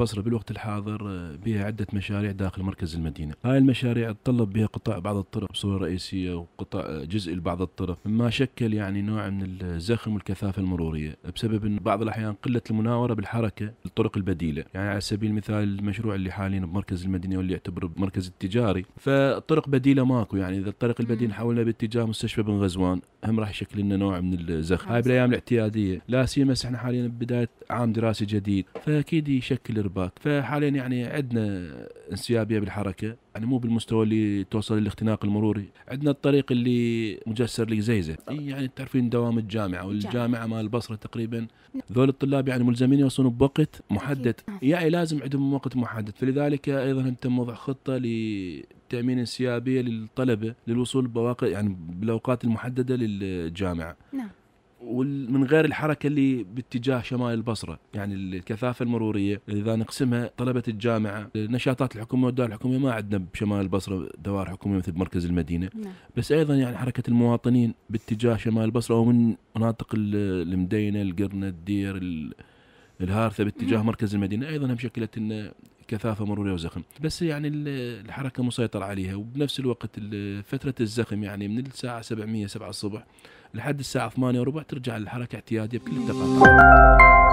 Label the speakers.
Speaker 1: بصرة بالوقت الحاضر آه، بها عدة مشاريع داخل مركز المدينة هاي المشاريع تطلب بها قطاع بعض الطرق بصورة رئيسية وقطاع آه، جزء لبعض الطرق ما شكل يعني نوع من الزخم والكثافة المرورية بسبب أن بعض الأحيان قلة المناورة بالحركة للطرق البديلة يعني على سبيل المثال المشروع اللي حاليا بمركز المدينة واللي يعتبر مركز التجاري فطرق بديلة ماكو يعني إذا الطرق البديل حولنا باتجاه مستشفى بن غزوان هم راح يشكل لنا نوع من الزخم هاي بالأيام الاعتيادية لا سيما احنا حاليا بداية عام دراسي جديد فأكيد يشكل باك فحاليا يعني عندنا انسيابيه بالحركه يعني مو بالمستوى اللي توصل للاختناق المروري عندنا الطريق اللي مجسر لقزيزه إيه، يعني تعرفين دوام الجامعه والجامعه مال البصره تقريبا ذول الطلاب يعني ملزمين يوصلون بوقت محدد يعني لازم عندهم وقت محدد فلذلك ايضا تم وضع خطه تأمين انسيابية للطلبة للوصول بواقع يعني بالأوقات المحددة للجامعة نعم. ومن غير الحركه اللي باتجاه شمال البصره يعني الكثافه المروريه اذا نقسمها طلبه الجامعه النشاطات الحكوميه والدوائر الحكوميه ما عندنا بشمال البصره دوائر حكوميه مثل مركز المدينه نعم. بس ايضا يعني حركه المواطنين باتجاه شمال البصره ومن مناطق المدينه القرنه الدير الهارثه باتجاه نعم. مركز المدينه ايضا هم شكلت انه كثافه مروريه وزخم بس يعني الحركه مسيطر عليها وبنفس الوقت فتره الزخم يعني من الساعه 700 7 الصبح لحد الساعه 8 وربع ترجع الحركه اعتياديه بكل التقاطع